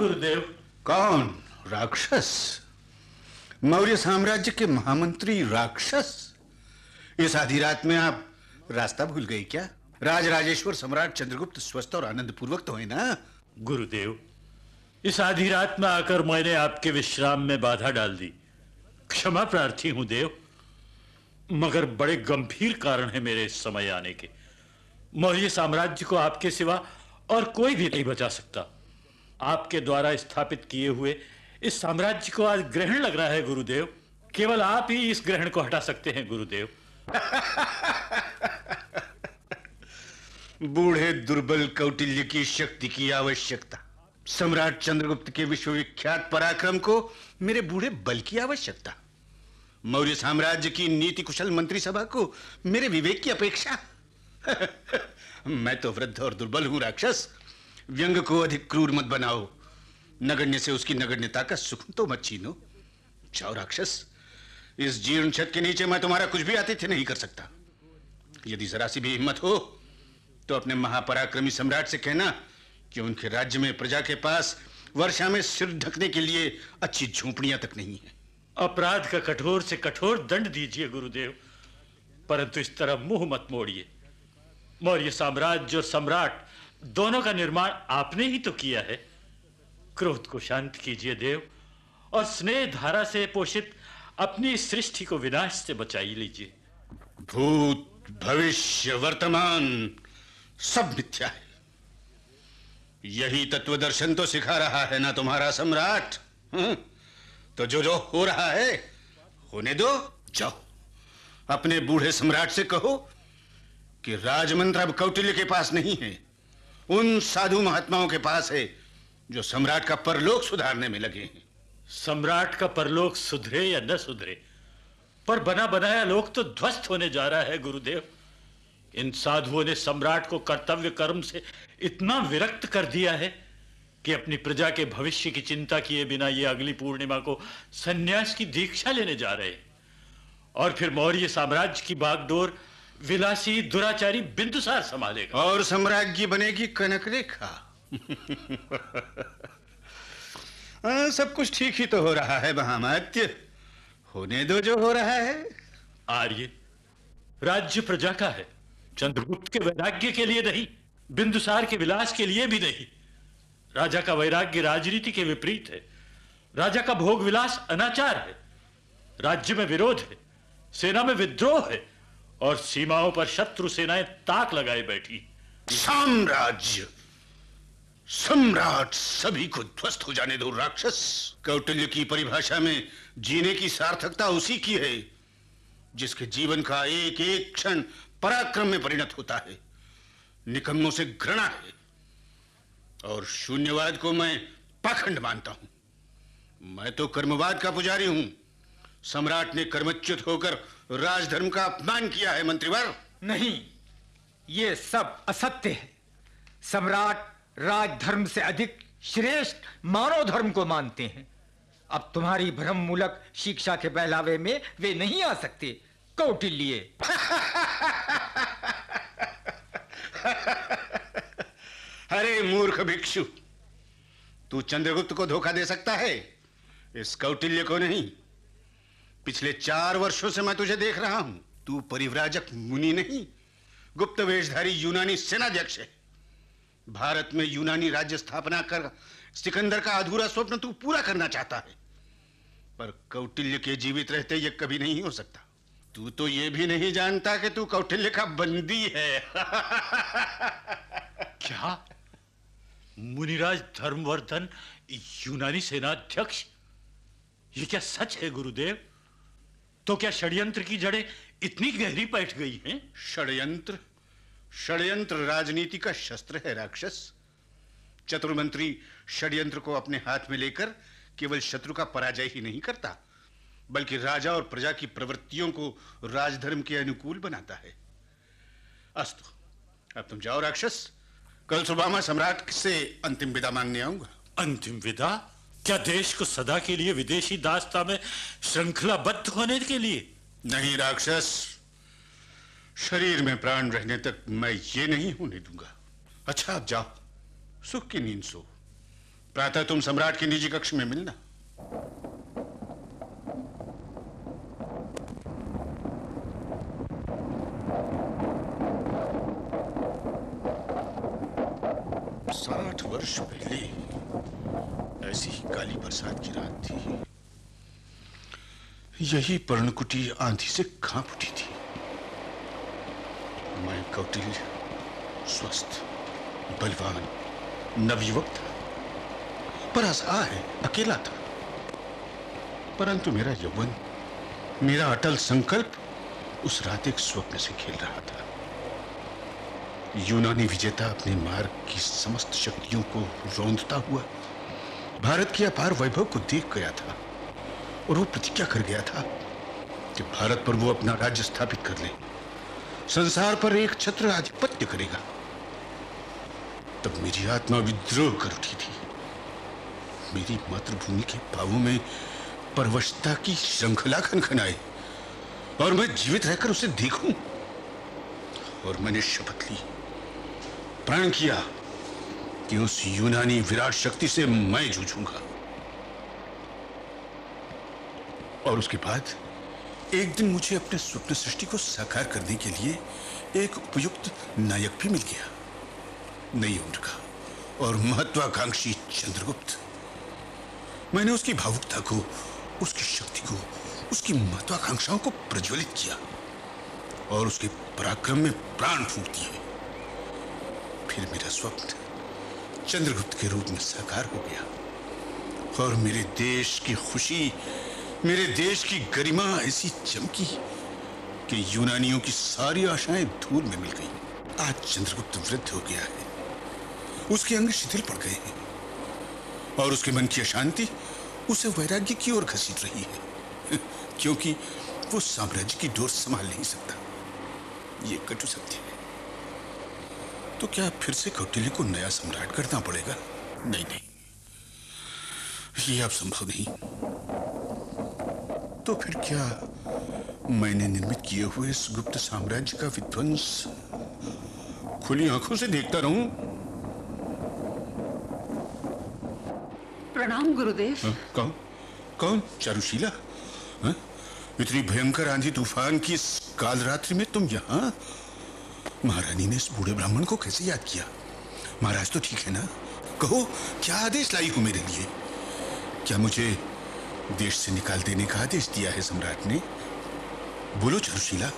गुरुदेव कौन राक्षस मौर्य साम्राज्य के महामंत्री राक्षस इस आधी रात में आप रास्ता भूल गए क्या राज राजेश्वर सम्राट चंद्रगुप्त स्वस्थ और आनंद पूर्वक तो है ना गुरुदेव इस आधी रात में आकर मैंने आपके विश्राम में बाधा डाल दी क्षमा प्रार्थी हूं देव मगर बड़े गंभीर कारण है मेरे इस समय आने के मौर्य साम्राज्य को आपके सिवा और कोई भी नहीं बचा सकता आपके द्वारा स्थापित किए हुए इस साम्राज्य को आज ग्रहण लग रहा है गुरुदेव केवल आप ही इस ग्रहण को हटा सकते हैं गुरुदेव बूढ़े दुर्बल कौटिल्य की शक्ति की आवश्यकता सम्राट चंद्रगुप्त के विश्वविख्यात पराक्रम को मेरे बूढ़े बल की आवश्यकता मौर्य साम्राज्य की नीति कुशल मंत्री सभा को मेरे विवेक की अपेक्षा मैं तो वृद्ध और दुर्बल हूं राक्षस व्यंग को अधिक क्रूर मत बनाओ नगण्य से उसकी नगण्यता का सुख तो मत छीनो जाओ राक्षस इस जीर्ण छत के नीचे मैं तुम्हारा कुछ भी आतिथ्य नहीं कर सकता यदि जरा सी भी हिम्मत हो तो अपने महापराक्रमी सम्राट से कहना कि उनके राज्य में प्रजा के पास वर्षा में सिर ढकने के लिए अच्छी झोपड़ियां तक नहीं है अपराध का कठोर से कठोर दंड दीजिए गुरुदेव परंतु इस तरह मुंह मत मोड़िए मौर्य साम्राज्य और सम्राट दोनों का निर्माण आपने ही तो किया है क्रोध को शांत कीजिए देव और स्नेह धारा से पोषित अपनी सृष्टि को विनाश से बचाई लीजिए भूत भविष्य वर्तमान सब मिथ्या है यही तत्व दर्शन तो सिखा रहा है ना तुम्हारा सम्राट हम्म? तो जो जो हो रहा है होने दो जाओ अपने बूढ़े सम्राट से कहो कि राजमंत्र अब कौटिल्य के पास नहीं है उन साधु महात्माओं के पास है जो सम्राट का परलोक सुधारने में लगे हैं सम्राट का परलोक सुधरे या न सुधरे पर बना बनाया लोक तो ध्वस्त होने जा रहा है गुरुदेव इन साधुओं ने सम्राट को कर्तव्य कर्म से इतना विरक्त कर दिया है कि अपनी प्रजा के भविष्य की चिंता किए बिना ये अगली पूर्णिमा को सन्यास की दीक्षा लेने जा रहे और फिर मौर्य साम्राज्य की बागडोर विलासी दुराचारी बिंदुसार संभालेगा और साम्राज्य बनेगी कनक रेखा आ, हाँ, सब कुछ ठीक ही तो हो रहा है महामात्य होने दो जो हो रहा है आर्य राज्य प्रजा का है चंद्रगुप्त के वैराग्य के लिए नहीं बिंदुसार के विलास के लिए भी नहीं राजा का वैराग्य राजनीति के विपरीत है राजा का भोग विलास अनाचार है राज्य में विरोध है सेना में विद्रोह है और सीमाओं पर शत्रु सेनाएं ताक लगाए बैठी साम्राज्य सम्राट सभी को ध्वस्त हो जाने दो राक्षस कौटिल्य की परिभाषा में जीने की सार्थकता उसी की है जिसके जीवन का एक एक क्षण पराक्रम में परिणत होता है निकम्मों से घृणा है और शून्यवाद को मैं पाखंड मानता हूं मैं तो कर्मवाद का पुजारी हूं सम्राट ने कर्मच्युत होकर राजधर्म का अपमान किया है मंत्रीवर नहीं ये सब असत्य है सम्राट राजधर्म से अधिक श्रेष्ठ मानव धर्म को मानते हैं अब तुम्हारी भ्रम मूलक शिक्षा के बहलावे में वे नहीं आ सकते कौटिल्य अरे मूर्ख भिक्षु तू चंद्रगुप्त को धोखा दे सकता है इस कौटिल्य को नहीं पिछले चार वर्षों से मैं तुझे देख रहा हूं तू परिव्राजक मुनि नहीं गुप्त वेशधारी यूनानी सेनाध्यक्ष है भारत में यूनानी राज्य स्थापना कर सिकंदर का अधूरा स्वप्न तू पूरा करना चाहता है पर कौटिल्य के जीवित रहते यह कभी नहीं हो सकता तू तो यह भी नहीं जानता कि तू कौटिल्य का बंदी है क्या मुनिराज धर्मवर्धन यूनानी सेनाध्यक्ष ये क्या सच है गुरुदेव तो क्या षड्यंत्र की जड़ें इतनी गहरी बैठ गई हैं षड्यंत्र षड्यंत्र राजनीति का शस्त्र है राक्षस चतुर्मंत्री षड्यंत्र को अपने हाथ में लेकर केवल शत्रु का पराजय ही नहीं करता बल्कि राजा और प्रजा की प्रवृत्तियों को राजधर्म के अनुकूल बनाता है अस्तु अब तुम जाओ राक्षस कल सुबह मैं सम्राट से अंतिम विदा मांगने आऊंगा अंतिम विदा क्या देश को सदा के लिए विदेशी दास्ता में श्रृंखलाबद्ध होने के लिए नहीं राक्षस शरीर में प्राण रहने तक मैं ये नहीं होने दूंगा अच्छा आप जाओ सुख की नींद सो प्रातः तुम सम्राट की निजी कक्ष में मिलना साठ वर्ष पहले ऐसी ही काली बरसात की रात थी यही पर्णकुटी आंधी से कांप उठी थी मैं कौटिल स्वस्थ बलवान नवयुवक था पर है अकेला था परंतु मेरा यौवन मेरा अटल संकल्प उस रात एक स्वप्न से खेल रहा था यूनानी विजेता अपने मार्ग की समस्त शक्तियों को रौंदता हुआ भारत की अपार वैभव को देख गया था और वो प्रतिज्ञा कर गया था कि भारत पर वो अपना राज्य स्थापित कर ले संसार पर एक छत्र आधिपत्य करेगा तब मेरी आत्मा विद्रोह कर उठी थी मेरी मातृभूमि के भावों में परवशता की श्रृंखला खनखनाए और मैं जीवित रहकर उसे देखूं और मैंने शपथ ली प्राण किया कि उस यूनानी विराट शक्ति से मैं जूझूंगा और उसके बाद एक दिन मुझे अपने स्वप्न सृष्टि को साकार करने के लिए एक उपयुक्त नायक भी मिल गया नई उम्र का और महत्वाकांक्षी चंद्रगुप्त मैंने उसकी भावुकता को उसकी शक्ति को उसकी महत्वाकांक्षाओं को प्रज्वलित किया और उसके पराक्रम में प्राण फूंक दिए फिर मेरा स्वप्न चंद्रगुप्त के रूप में साकार हो गया और मेरे देश की खुशी मेरे देश की गरिमा ऐसी चमकी कि यूनानियों की सारी आशाएं धूल में मिल गई आज चंद्रगुप्त वृद्ध हो गया है उसके अंग शिथिल पड़ गए हैं और उसके मन की अशांति उसे वैराग्य की ओर घसीट रही है क्योंकि वो साम्राज्य की डोर संभाल नहीं सकता ये कटु सत्य है तो क्या फिर से कौटिल्य को नया सम्राट करना पड़ेगा नहीं नहीं ये अब संभव नहीं तो फिर क्या मैंने निर्मित किए हुए इस गुप्त साम्राज्य का विध्वंस खुली आंखों से देखता रहूं प्रणाम गुरुदेव हाँ, कौन कौन चारुशीला हाँ? इतनी भयंकर आंधी तूफान की इस काल रात्रि में तुम यहां महारानी ने इस बूढ़े ब्राह्मण को कैसे याद किया महाराज तो ठीक है ना कहो क्या आदेश लाई हूं मेरे लिए क्या मुझे देश से निकाल देने का आदेश दिया है सम्राट ने बोलो चरुशीला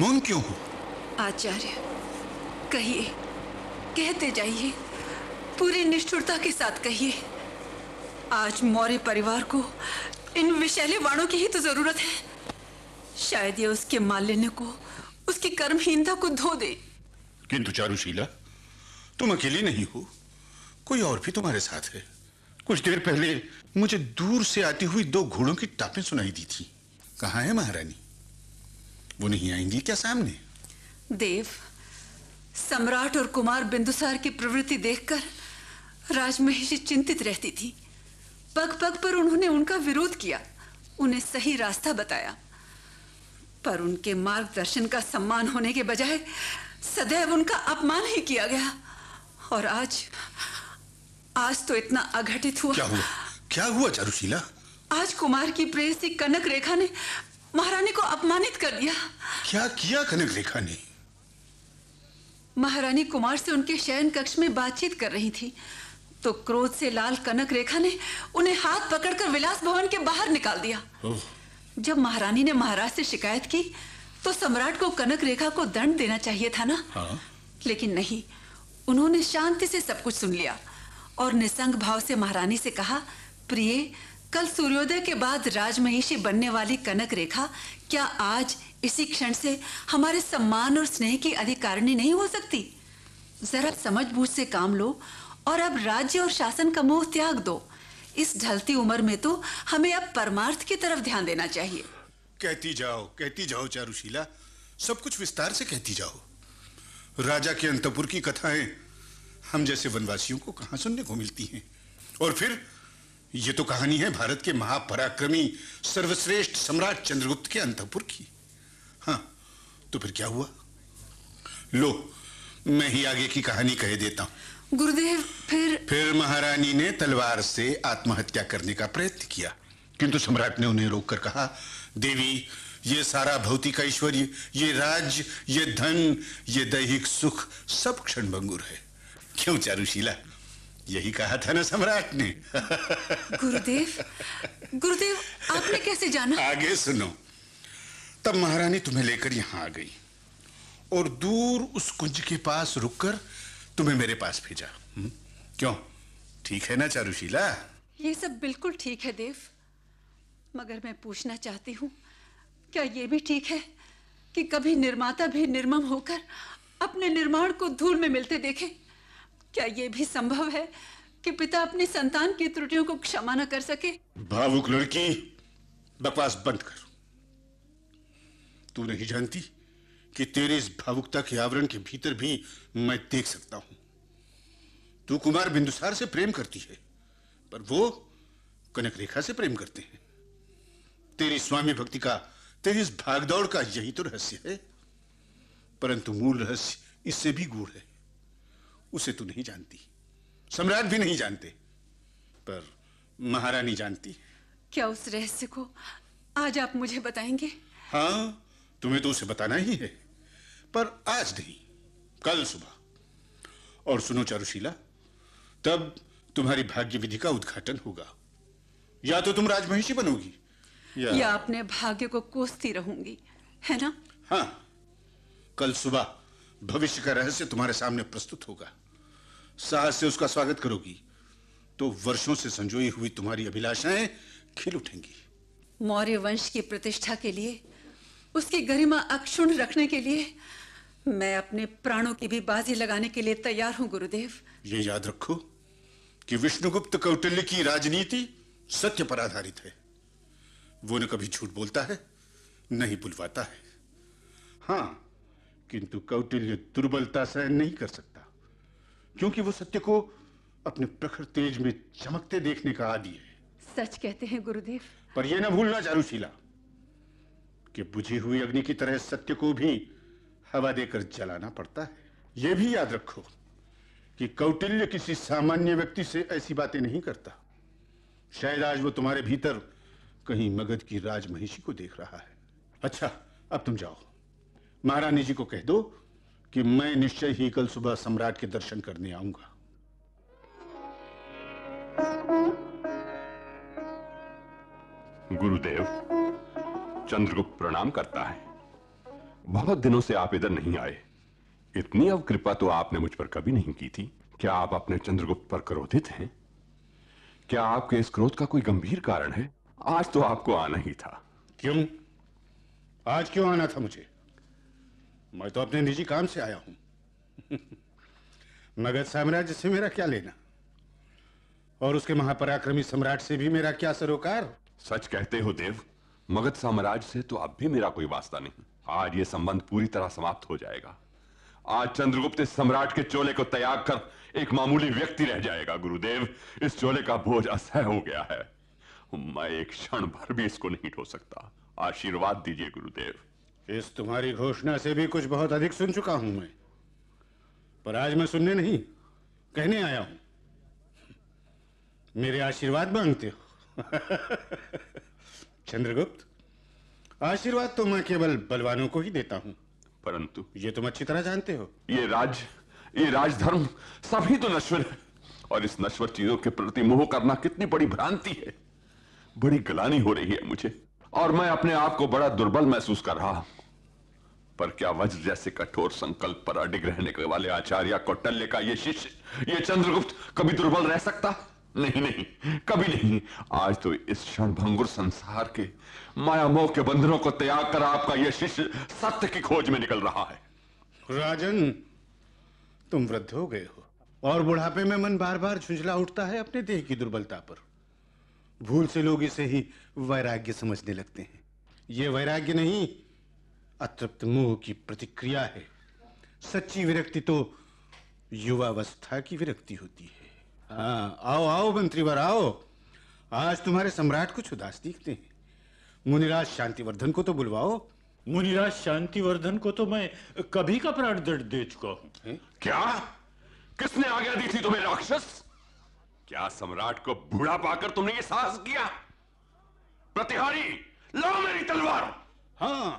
मौन क्यों हो आचार्य कहिए कहते जाइए पूरी निष्ठुरता के साथ कहिए आज मौर्य परिवार को इन विशैले वाणों की ही तो जरूरत है शायद ये उसके मालिन्य को उसकी कर्महीनता को धो दे किंतु चारुशीला तुम अकेली नहीं हो कोई और भी तुम्हारे साथ है कुछ देर पहले मुझे दूर से आती हुई दो घोड़ों की टापे सुनाई दी थी कहा है महारानी वो नहीं आएंगी क्या सामने देव सम्राट और कुमार बिंदुसार की प्रवृत्ति देखकर राजमहेश चिंतित रहती थी पग पग पर उन्होंने उनका विरोध किया उन्हें सही रास्ता बताया पर उनके मार्गदर्शन का सम्मान होने के बजाय सदैव उनका अपमान ही किया गया और आज आज तो इतना अघटित हुआ क्या हुआ क्या हुआ चारुशीला आज कुमार की प्रेसी कनक रेखा ने महारानी को अपमानित कर दिया क्या किया कनक रेखा ने महारानी कुमार से उनके शयन कक्ष में बातचीत कर रही थी तो क्रोध से लाल कनक रेखा ने उन्हें हाथ पकड़कर विलास भवन के बाहर निकाल दिया जब महारानी ने महाराज से शिकायत की तो सम्राट को कनक रेखा को दंड देना चाहिए था ना हाँ? लेकिन नहीं उन्होंने शांति से सब कुछ सुन लिया और निसंग भाव से महारानी से कहा प्रिय कल सूर्योदय के बाद राजमहिषी बनने वाली कनक रेखा क्या आज इसी क्षण से हमारे सम्मान और स्नेह की अधिकारिणी नहीं हो सकती जरा बूझ से काम लो और अब राज्य और शासन का मोह त्याग दो इस ढलती उम्र में तो हमें अब परमार्थ की तरफ ध्यान देना चाहिए कहती जाओ कहती जाओ चारुशीला सब कुछ विस्तार से कहती जाओ राजा के अंतपुर की कथाएं हम जैसे वनवासियों को कहां सुनने को मिलती हैं और फिर ये तो कहानी है भारत के महापराक्रमी सर्वश्रेष्ठ सम्राट चंद्रगुप्त के अंतपुर की हाँ तो फिर क्या हुआ लो मैं ही आगे की कहानी कह देता हूं गुरुदेव फिर फिर महारानी ने तलवार से आत्महत्या करने का प्रयत्न किया किंतु सम्राट ने उन्हें रोककर कहा देवी ये सारा भौतिक ऐश्वर्य ये राज्य ये धन ये दैहिक सुख सब क्षण भंगुर है क्यों चारुशीला यही कहा था ना सम्राट ने गुरुदेव गुरुदेव आपने कैसे जाना आगे सुनो तब महारानी तुम्हें लेकर यहां आ गई और दूर उस कुंज के पास रुककर तुम्हें मेरे पास भेजा हम्म? क्यों ठीक है ना चारुशीला ये सब बिल्कुल ठीक है देव मगर मैं पूछना चाहती हूँ क्या ये भी ठीक है कि कभी निर्माता भी निर्मम होकर अपने निर्माण को धूल में मिलते देखे क्या ये भी संभव है कि पिता अपनी संतान की त्रुटियों को क्षमा न कर सके भावुक लड़की बकवास बंद कर तू नहीं जानती कि तेरे इस भावुकता के आवरण के भीतर भी मैं देख सकता हूं तू कुमार बिंदुसार से प्रेम करती है पर वो कनक रेखा से प्रेम करते हैं तेरी स्वामी भक्ति का तेरी इस भागदौड़ का यही तो रहस्य है परंतु मूल रहस्य इससे भी गूढ़ है उसे तू नहीं जानती सम्राट भी नहीं जानते पर महारानी जानती क्या उस रहस्य को आज आप मुझे बताएंगे हाँ तुम्हें तो उसे बताना ही है पर आज नहीं कल सुबह और सुनो चारुशीला तब तुम्हारी भाग्य विधि का उद्घाटन होगा या तो तुम राजमहिषी बनोगी या, या अपने भाग्य को कोसती रहूंगी है ना हाँ कल सुबह भविष्य का रहस्य तुम्हारे सामने प्रस्तुत होगा साहस से उसका स्वागत करोगी तो वर्षों से संजोई हुई तुम्हारी अभिलाषाएं खिल उठेंगी मौर्य वंश की प्रतिष्ठा के लिए उसकी गरिमा अक्षुण रखने के लिए मैं अपने प्राणों की भी बाजी लगाने के लिए तैयार हूं गुरुदेव ये याद रखो कि विष्णुगुप्त कौटिल्य की राजनीति सत्य पर आधारित है वो न कभी झूठ बोलता है नहीं बुलवाता है हां किंतु कौटिल्य दुर्बलता सहन नहीं कर सकता क्योंकि वो सत्य को अपने प्रखर तेज में चमकते देखने का आदि है सच कहते हैं गुरुदेव पर यह ना भूलना चारूशीला कि बुझी हुई अग्नि की तरह सत्य को भी हवा देकर जलाना पड़ता है यह भी याद रखो कि कौटिल्य किसी सामान्य व्यक्ति से ऐसी बातें नहीं करता शायद आज वो तुम्हारे भीतर कहीं मगध की राज महिषी को देख रहा है अच्छा अब तुम जाओ महारानी जी को कह दो कि मैं निश्चय ही कल सुबह सम्राट के दर्शन करने आऊंगा गुरुदेव चंद्रगुप्त प्रणाम करता है बहुत दिनों से आप इधर नहीं आए इतनी अब कृपा तो आपने मुझ पर कभी नहीं की थी क्या आप अपने चंद्रगुप्त पर क्रोधित हैं क्या आपके इस क्रोध का कोई गंभीर कारण है आज तो आपको आना ही था क्यों आज क्यों आना था मुझे मैं तो अपने निजी काम से आया हूं मगध साम्राज्य से मेरा क्या लेना और उसके महापराक्रमी सम्राट से भी मेरा क्या सरोकार सच कहते हो देव मगध साम्राज्य से तो अब भी मेरा कोई वास्ता नहीं आज ये संबंध पूरी तरह समाप्त हो जाएगा आज चंद्रगुप्त इस सम्राट के चोले को त्याग कर एक मामूली व्यक्ति रह जाएगा गुरुदेव इस चोले का बोझ असह हो गया है मैं एक क्षण भर भी इसको नहीं ढो सकता आशीर्वाद दीजिए गुरुदेव इस तुम्हारी घोषणा से भी कुछ बहुत अधिक सुन चुका हूं मैं पर आज मैं सुनने नहीं कहने आया हूं मेरे आशीर्वाद मांगते हो चंद्रगुप्त आशीर्वाद तो मैं केवल बलवानों को ही देता हूँ परंतु ये तुम अच्छी तरह जानते हो ये राज ये राजधर्म सभी तो नश्वर है और इस नश्वर चीजों के प्रति मोह करना कितनी बड़ी भ्रांति है बड़ी गलानी हो रही है मुझे और मैं अपने आप को बड़ा दुर्बल महसूस कर रहा हूं पर क्या वज्र जैसे कठोर संकल्प पर अडिग रहने के वाले आचार्य कौटल्य का ये शिष्य ये चंद्रगुप्त कभी दुर्बल रह सकता नहीं नहीं कभी नहीं आज तो इस क्षण भंगुर संसार के माया मोह के बंधनों को त्याग कर आपका यह शिष्य सत्य की खोज में निकल रहा है राजन तुम वृद्ध हो गए हो और बुढ़ापे में मन बार बार झुंझला उठता है अपने देह की दुर्बलता पर भूल से लोग इसे ही वैराग्य समझने लगते हैं यह वैराग्य नहीं अतृप्त मोह की प्रतिक्रिया है सच्ची विरक्ति तो युवावस्था की विरक्ति होती है हाँ, आओ आओ मंत्रीवर आओ आज तुम्हारे सम्राट कुछ उदास दिखते हैं मुनिराज शांतिवर्धन को तो बुलवाओ मुनिराज शांतिवर्धन को तो मैं कभी का प्राण दंड दे चुका हूं क्या किसने आज्ञा दी थी तुम्हें राक्षस क्या सम्राट को बूढ़ा पाकर तुमने ये साहस किया प्रतिहारी लाओ मेरी तलवार हाँ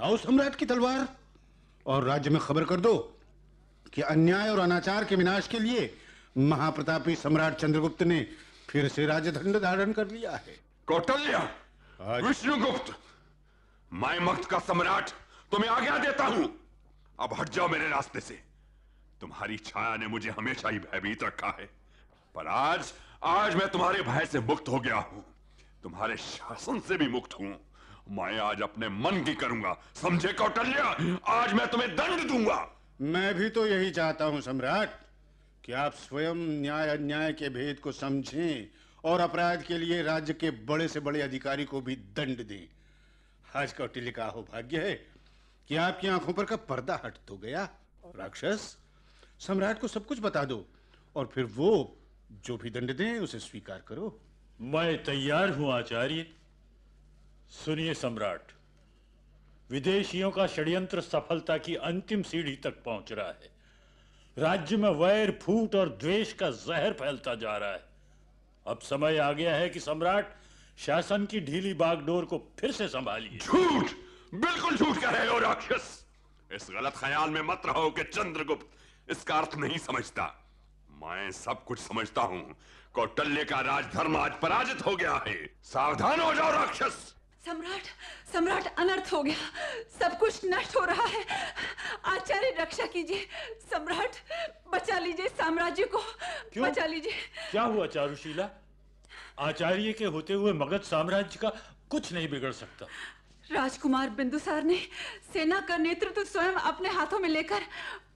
लाओ सम्राट की तलवार और राज्य में खबर कर दो कि अन्याय और अनाचार के विनाश के लिए महाप्रतापी सम्राट चंद्रगुप्त ने फिर से राजदंड धारण कर लिया है कौटल्या विष्णुगुप्त मैं मक्त का सम्राट तुम्हें आज्ञा देता हूं अब हट जाओ मेरे रास्ते से तुम्हारी छाया ने मुझे हमेशा ही भयभीत रखा है पर आज आज मैं तुम्हारे भय से मुक्त हो गया हूं तुम्हारे शासन से भी मुक्त हूं मैं आज अपने मन की करूंगा समझे कौटल्या आज मैं तुम्हें दंड दूंगा मैं भी तो यही चाहता हूं सम्राट कि आप स्वयं न्याय अन्याय के भेद को समझें और अपराध के लिए राज्य के बड़े से बड़े अधिकारी को भी दंड दें आज कौटिल्य का हो भाग्य है कि आपकी आंखों पर का पर्दा हट तो गया राक्षस सम्राट को सब कुछ बता दो और फिर वो जो भी दंड दें उसे स्वीकार करो मैं तैयार हूं आचार्य सुनिए सम्राट विदेशियों का षड्यंत्र सफलता की अंतिम सीढ़ी तक पहुंच रहा है राज्य में वैर फूट और द्वेष का जहर फैलता जा रहा है अब समय आ गया है कि सम्राट शासन की ढीली बागडोर को फिर से संभालिए झूठ बिल्कुल झूठ कह रहे हो राक्षस इस गलत ख्याल में मत रहो कि चंद्रगुप्त इसका अर्थ नहीं समझता मैं सब कुछ समझता हूँ कौटल्य का राजधर्म आज पराजित हो गया है सावधान हो जाओ राक्षस सम्राट सम्राट अनर्थ हो गया सब कुछ नष्ट हो रहा है आचार्य रक्षा कीजिए सम्राट बचा लीजिए साम्राज्य को क्यों? बचा लीजिए क्या हुआ चारुशीला आचार्य के होते हुए मगध साम्राज्य का कुछ नहीं बिगड़ सकता राजकुमार बिंदुसार ने सेना का नेतृत्व स्वयं अपने हाथों में लेकर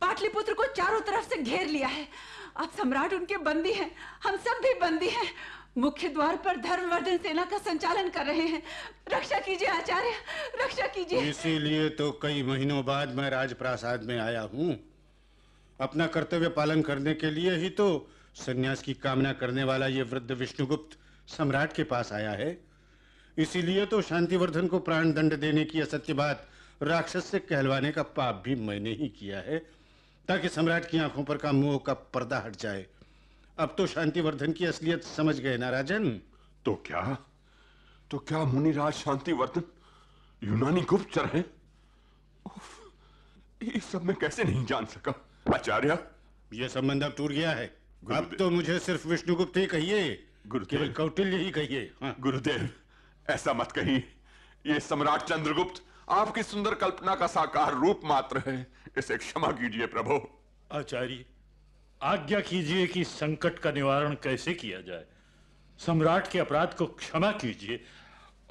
पाटलिपुत्र को चारों तरफ से घेर लिया है अब सम्राट उनके बंदी हैं हम सब भी बंदी हैं मुख्य द्वार पर धर्मवर्धन सेना का संचालन कर रहे हैं रक्षा कीजिए आचार्य रक्षा कीजिए इसीलिए तो कई महीनों बाद मैं राजप्रासाद में आया हूँ अपना कर्तव्य पालन करने के लिए ही तो सन्यास की कामना करने वाला ये वृद्ध विष्णुगुप्त सम्राट के पास आया है इसीलिए तो शांतिवर्धन को प्राण दंड देने की असत्य बात राक्षस से कहलवाने का पाप भी मैंने ही किया है ताकि सम्राट की आंखों पर का मोह का पर्दा हट जाए अब तो शांतिवर्धन की असलियत समझ गए ना राजन तो क्या तो क्या मुनिराज शांतिवर्धन यूनानी गुप्तचर हैं ये सब मैं कैसे नहीं जान सका आचार्य यह संबंध अब टूट गया है अब तो मुझे सिर्फ विष्णुगुप्त ही कहिए केवल कौटिल्य ही कहिए हाँ। गुरुदेव ऐसा मत कहिए ये सम्राट चंद्रगुप्त आपकी सुंदर कल्पना का साकार रूप मात्र है इसे क्षमा कीजिए प्रभु आचार्य आज्ञा कीजिए कि संकट का निवारण कैसे किया जाए सम्राट के अपराध को क्षमा कीजिए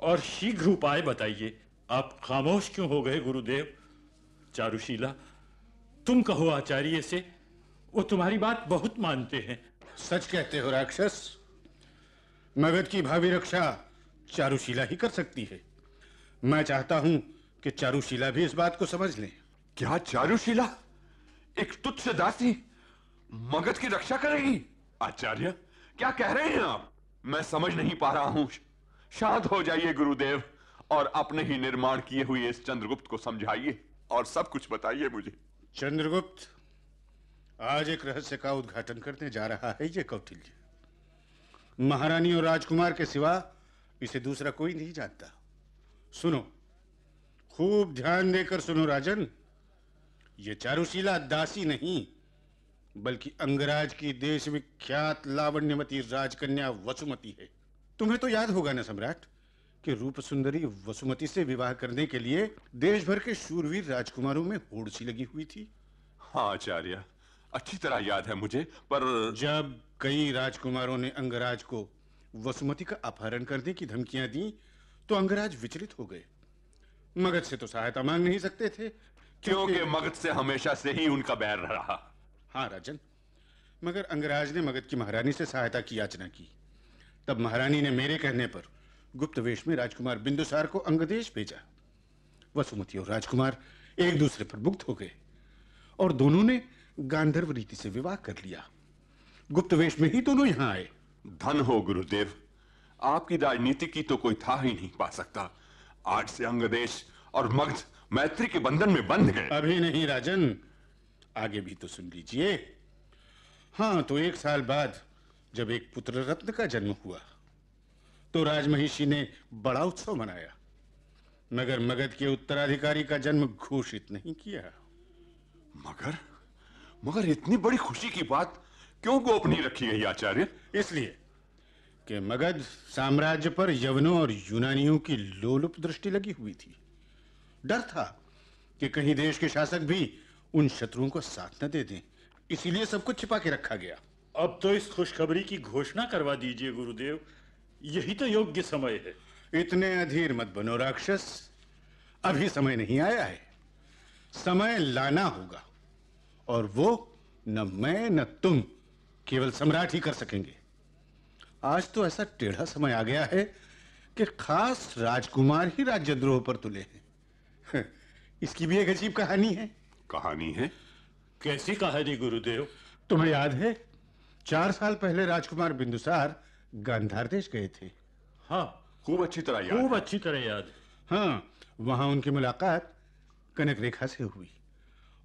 और शीघ्र उपाय बताइए आप खामोश क्यों हो गए गुरुदेव चारुशीला तुम कहो आचार्य से वो तुम्हारी बात बहुत मानते हैं सच कहते हो राक्षस मगध की भावी रक्षा चारुशीला ही कर सकती है मैं चाहता हूं कि चारुशीला भी इस बात को समझ ले क्या चारुशीला एक तुच्छ दासी मगध की रक्षा करेगी आचार्य क्या कह रहे हैं आप मैं समझ नहीं पा रहा हूं शांत हो जाइए गुरुदेव और अपने ही निर्माण किए हुए इस चंद्रगुप्त को समझाइए और सब कुछ बताइए मुझे चंद्रगुप्त आज एक रहस्य का उद्घाटन करने जा रहा है ये कौटिल्य महारानी और राजकुमार के सिवा इसे दूसरा कोई नहीं जानता सुनो खूब ध्यान देकर सुनो राजन ये चारुशीला दासी नहीं बल्कि अंगराज की देश विख्यात लावण्यमती राजकन्या वसुमती है तुम्हें तो याद होगा ना सम्राट कि रूप सुंदरी वसुमती से विवाह करने के लिए देश भर के शूरवीर राजकुमारों में होड़ सी लगी हुई थी हाँ आचार्य अच्छी तरह याद है मुझे पर जब कई राजकुमारों ने अंगराज को वसुमती का अपहरण करने की धमकियां दी तो अंगराज विचलित हो गए मगध से तो सहायता मांग नहीं सकते थे क्योंकि मगध से हमेशा से ही उनका बैर रहा हाँ राजन मगर अंगराज ने मगध की महारानी से सहायता की याचना की तब महारानी ने मेरे कहने पर गुप्त वेश में राजकुमार बिंदुसार को अंगदेश भेजा वसुमती और राजकुमार एक दूसरे पर मुक्त हो गए और दोनों ने गांधर्व रीति से विवाह कर लिया गुप्त वेश में ही दोनों यहां आए धन हो गुरुदेव आपकी राजनीति की तो कोई था ही नहीं पा सकता आज से अंगदेश और मगध मैत्री के बंधन में बंध गए अभी नहीं राजन आगे भी तो सुन लीजिए हाँ तो एक साल बाद जब एक पुत्र रत्न का जन्म हुआ तो राजमहिषी ने बड़ा उत्सव मनाया मगर मगध के उत्तराधिकारी का जन्म घोषित नहीं किया मगर मगर इतनी बड़ी खुशी की बात क्यों गोपनीय रखी गई आचार्य इसलिए कि मगध साम्राज्य पर यवनों और यूनानियों की लोलुप दृष्टि लगी हुई थी डर था कि कहीं देश के शासक भी उन शत्रुओं को साथ न दे दें इसीलिए सब कुछ छिपा के रखा गया अब तो इस खुशखबरी की घोषणा करवा दीजिए गुरुदेव यही तो योग्य समय है इतने अधीर मत बनो राक्षस अभी समय नहीं आया है समय लाना होगा और वो न मैं न तुम केवल सम्राट ही कर सकेंगे आज तो ऐसा टेढ़ा समय आ गया है कि खास राजकुमार ही राज्यद्रोह पर तुले हैं इसकी भी एक अजीब कहानी है कहानी है कैसी कहानी गुरुदेव तुम्हें याद है चार साल पहले राजकुमार बिंदुसार गांधार देश गए थे हाँ खूब अच्छी तरह याद खूब अच्छी तरह याद हाँ वहां उनकी मुलाकात कनक रेखा से हुई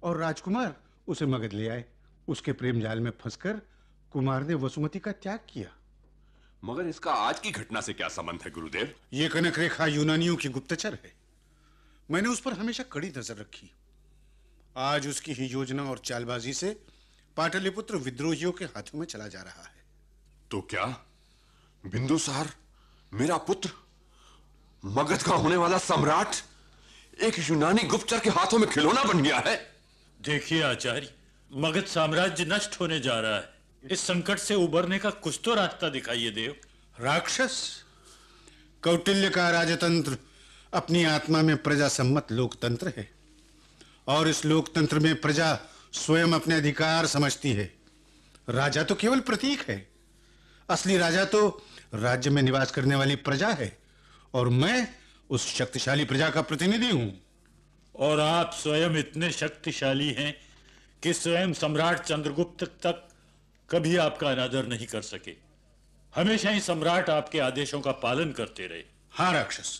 और राजकुमार उसे मगध ले आए उसके प्रेम जाल में फंसकर कुमार ने वसुमती का त्याग किया मगर इसका आज की घटना से क्या संबंध है गुरुदेव ये कनक रेखा यूनानियों की गुप्तचर है मैंने उस पर हमेशा कड़ी नजर रखी आज उसकी ही योजना और चालबाजी से पाटलिपुत्र विद्रोहियों के हाथों में चला जा रहा है तो क्या बिंदुसार मेरा पुत्र मगध का होने वाला सम्राट एक यूनानी गुप्तचर के हाथों में खिलौना बन गया है देखिए आचार्य मगध साम्राज्य नष्ट होने जा रहा है इस संकट से उबरने का कुछ तो रास्ता दिखाइए देव राक्षस कौटिल्य का राजतंत्र अपनी आत्मा में प्रजा सम्मत लोकतंत्र है और इस लोकतंत्र में प्रजा स्वयं अपने अधिकार समझती है राजा तो केवल प्रतीक है असली राजा तो राज्य में निवास करने वाली प्रजा है और मैं उस शक्तिशाली प्रजा का प्रतिनिधि हूं और आप स्वयं इतने शक्तिशाली हैं कि स्वयं सम्राट चंद्रगुप्त तक कभी आपका अनादर नहीं कर सके हमेशा ही सम्राट आपके आदेशों का पालन करते रहे हाँ राक्षस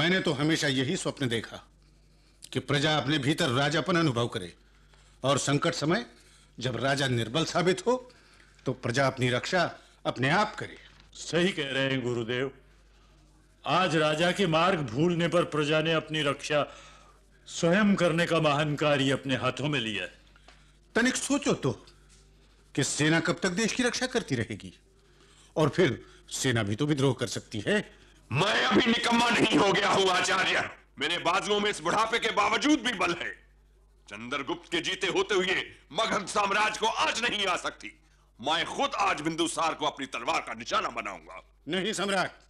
मैंने तो हमेशा यही स्वप्न देखा कि प्रजा अपने भीतर राजापन अनुभव करे और संकट समय जब राजा निर्बल साबित हो तो प्रजा अपनी रक्षा अपने आप करे सही कह रहे हैं गुरुदेव आज राजा के मार्ग भूलने पर प्रजा ने अपनी रक्षा स्वयं करने का महान कार्य अपने हाथों में लिया है तनिक सोचो तो कि सेना कब तक देश की रक्षा करती रहेगी और फिर सेना भी तो विद्रोह कर सकती है मैं अभी निकम्मा नहीं हो गया हूं आचार्य मेरे बाजुओं में इस बुढ़ापे के बावजूद भी बल है चंद्रगुप्त के जीते होते हुए मगध साम्राज्य को आज नहीं आ सकती मैं खुद आज बिंदुसार को अपनी तलवार का निशाना बनाऊंगा नहीं सम्राट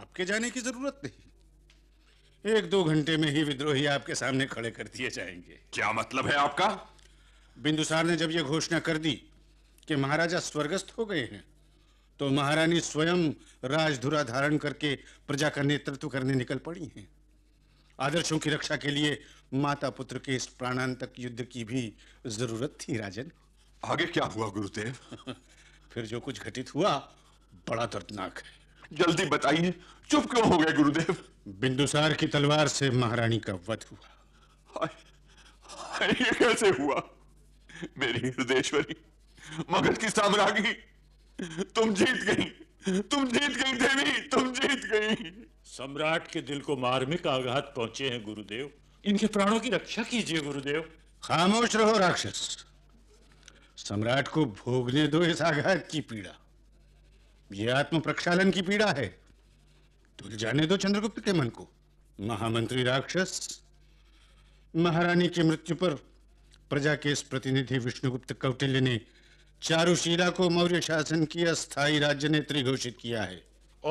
आपके जाने की जरूरत नहीं एक दो घंटे में ही विद्रोही आपके सामने खड़े कर दिए जाएंगे क्या मतलब है आपका बिंदुसार ने जब यह घोषणा कर दी कि महाराजा स्वर्गस्थ हो गए हैं तो महारानी स्वयं राजधुरा धारण करके प्रजा का नेतृत्व करने निकल पड़ी हैं आदर्शों की रक्षा के लिए माता पुत्र के इस प्राणांतक युद्ध की भी जरूरत थी राजन आगे क्या हुआ गुरुदेव फिर जो कुछ घटित हुआ बड़ा दर्दनाक है जल्दी बताइए चुप क्यों हो गए गुरुदेव बिंदुसार की तलवार से महारानी का वध हुआ ये कैसे हुआ मेरी हृदय मगध की साम्राज्ञी तुम जीत गई तुम जीत गई देवी तुम जीत गई सम्राट के दिल को मार्मिक आघात पहुंचे हैं गुरुदेव इनके प्राणों की रक्षा कीजिए गुरुदेव खामोश रहो राक्षस सम्राट को भोगने दो इस आघात की पीड़ा यह आत्म प्रक्षालन की पीड़ा है तुल जाने दो चंद्रगुप्त के मन को महामंत्री राक्षस महारानी की मृत्यु पर प्रजा के इस प्रतिनिधि विष्णुगुप्त कौटिल्य ने चारुशीला को मौर्य शासन की अस्थाई राज्य नेत्री घोषित किया है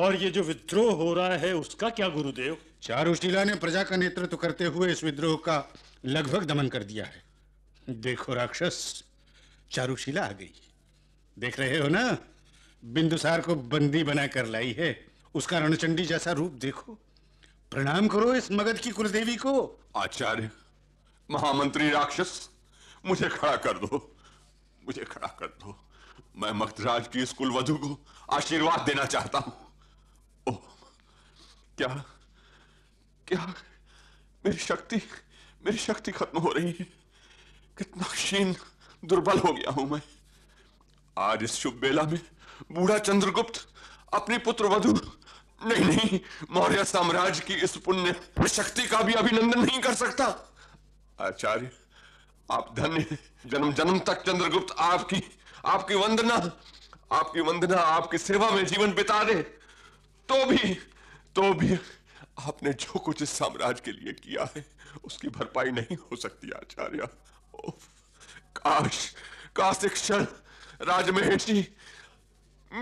और ये जो विद्रोह हो रहा है उसका क्या गुरुदेव चारुशीला ने प्रजा का नेतृत्व करते हुए इस विद्रोह का लगभग दमन कर दिया है देखो राक्षस चारुशीला आ गई देख रहे हो ना बिंदुसार को बंदी बना कर लाई है उसका रणचंडी जैसा रूप देखो प्रणाम करो इस मगध की कुलदेवी को आचार्य महामंत्री राक्षस मुझे खड़ा कर दो मुझे खड़ा कर दो मैं मक्तराज की स्कूल वधु को आशीर्वाद देना चाहता हूं ओ, क्या क्या मेरी शक्ति मेरी शक्ति खत्म हो रही है कितना क्षीण दुर्बल हो गया हूं मैं आज इस शुभ बेला में बूढ़ा चंद्रगुप्त अपनी पुत्र वधु नहीं नहीं मौर्य साम्राज्य की इस पुण्य शक्ति का भी अभिनंदन नहीं कर सकता आचार्य आप धन्य जन्म जन्म तक चंद्रगुप्त आपकी आपकी वंदना आपकी वंदना आपकी सेवा में जीवन बिता दे तो भी तो भी आपने जो कुछ इस साम्राज्य के लिए किया है उसकी भरपाई नहीं हो सकती आचार्य काश काश क्षण राजमहेशी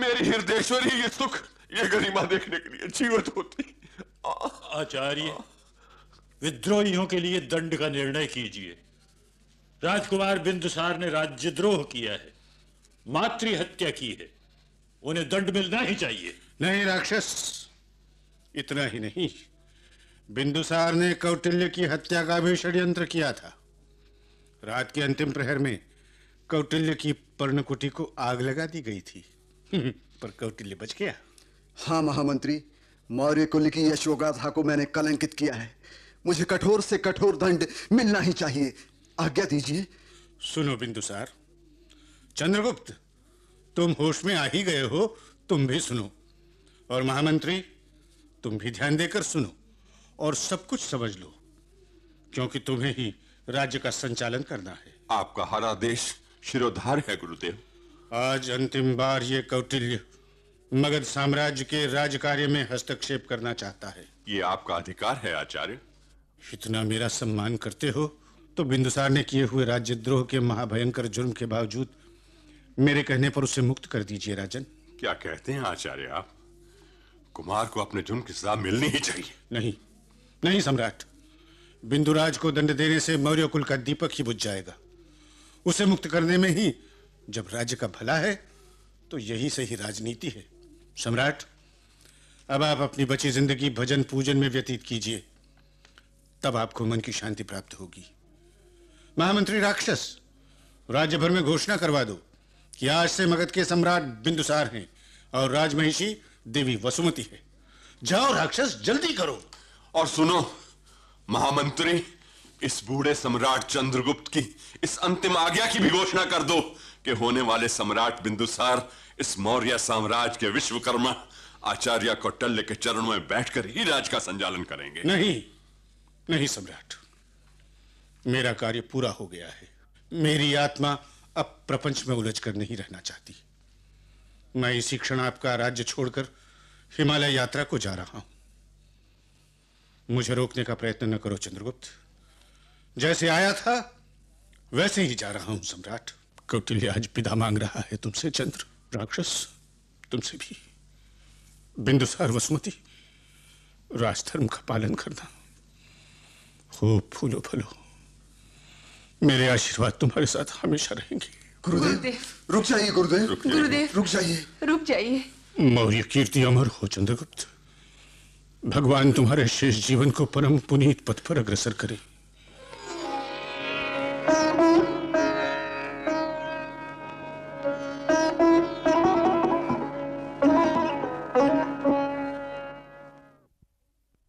मेरी हृदयेश्वरी ये सुख ये गरिमा देखने के लिए जीवित होती आचार्य विद्रोहियों के लिए दंड का निर्णय कीजिए राजकुमार बिंदुसार ने राज्यद्रोह किया है मातृ हत्या की है उन्हें दंड मिलना ही चाहिए नहीं राक्षस इतना ही नहीं बिंदुसार ने कौटिल्य की हत्या का भी षड्यंत्र किया था रात के अंतिम प्रहर में कौटिल्य की पर्णकुटी को आग लगा दी गई थी हम्म, पर कौटिल्य बच गया हाँ महामंत्री मौर्य कुल की यशोगाथा को मैंने कलंकित किया है मुझे कठोर से कठोर दंड मिलना ही चाहिए आज्ञा दीजिए सुनो बिंदुसार चंद्रगुप्त तुम होश में आ ही गए हो तुम भी सुनो और महामंत्री तुम भी ध्यान देकर सुनो और सब कुछ समझ लो क्योंकि तुम्हें ही राज्य का संचालन करना है आपका हर आदेश शिरोधार है गुरुदेव आज अंतिम बार ये कौटिल्य मगध साम्राज्य के कार्य में हस्तक्षेप करना चाहता है ये आपका अधिकार है आचार्य इतना मेरा सम्मान करते हो तो बिंदुसार ने किए हुए राज्यद्रोह के महाभयंकर जुर्म के बावजूद मेरे कहने पर उसे मुक्त कर दीजिए राजन क्या कहते हैं आचार्य आप कुमार को अपने जुर्म की सजा मिलनी ही चाहिए नहीं नहीं सम्राट बिंदुराज को दंड देने से मौर्य कुल का दीपक ही बुझ जाएगा उसे मुक्त करने में ही जब राज्य का भला है तो यही सही राजनीति है सम्राट अब आप अपनी बची जिंदगी भजन पूजन में व्यतीत कीजिए तब आपको मन की शांति प्राप्त होगी महामंत्री राक्षस राज्य भर में घोषणा करवा दो कि आज से मगध के सम्राट बिंदुसार हैं और राजमहिषी देवी वसुमती है जाओ राक्षस जल्दी करो और सुनो महामंत्री इस बूढ़े सम्राट चंद्रगुप्त की इस अंतिम आज्ञा की भी घोषणा कर दो कि होने वाले सम्राट बिंदुसार इस मौर्य साम्राज्य के विश्वकर्मा आचार्य कौटल्य के चरणों में बैठकर ही राज का संचालन करेंगे नहीं नहीं सम्राट मेरा कार्य पूरा हो गया है मेरी आत्मा अब प्रपंच में उलझ कर नहीं रहना चाहती मैं इसी क्षण आपका राज्य छोड़कर हिमालय यात्रा को जा रहा हूं मुझे रोकने का प्रयत्न न करो चंद्रगुप्त जैसे आया था वैसे ही जा रहा हूं सम्राट कौटिल्य आज पिता मांग रहा है तुमसे चंद्र राक्षस तुमसे भी बिंदुसार वसुमती राजधर्म का पालन करना खूब फूलो फलो मेरे आशीर्वाद तुम्हारे साथ हमेशा रहेंगे गुरुदेव रुक जाइए गुरुदेव गुरुदेव रुक जाइए रुक जाइए मौर्य कीर्ति अमर हो चंद्रगुप्त भगवान तुम्हारे शेष जीवन को परम पुनीत पथ पर अग्रसर करे